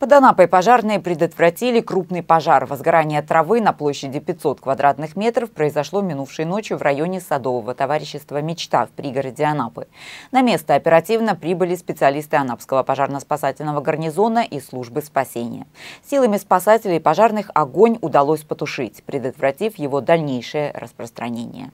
Под Анапой пожарные предотвратили крупный пожар. Возгорание травы на площади 500 квадратных метров произошло минувшей ночью в районе Садового товарищества «Мечта» в пригороде Анапы. На место оперативно прибыли специалисты Анапского пожарно-спасательного гарнизона и службы спасения. Силами спасателей и пожарных огонь удалось потушить, предотвратив его дальнейшее распространение.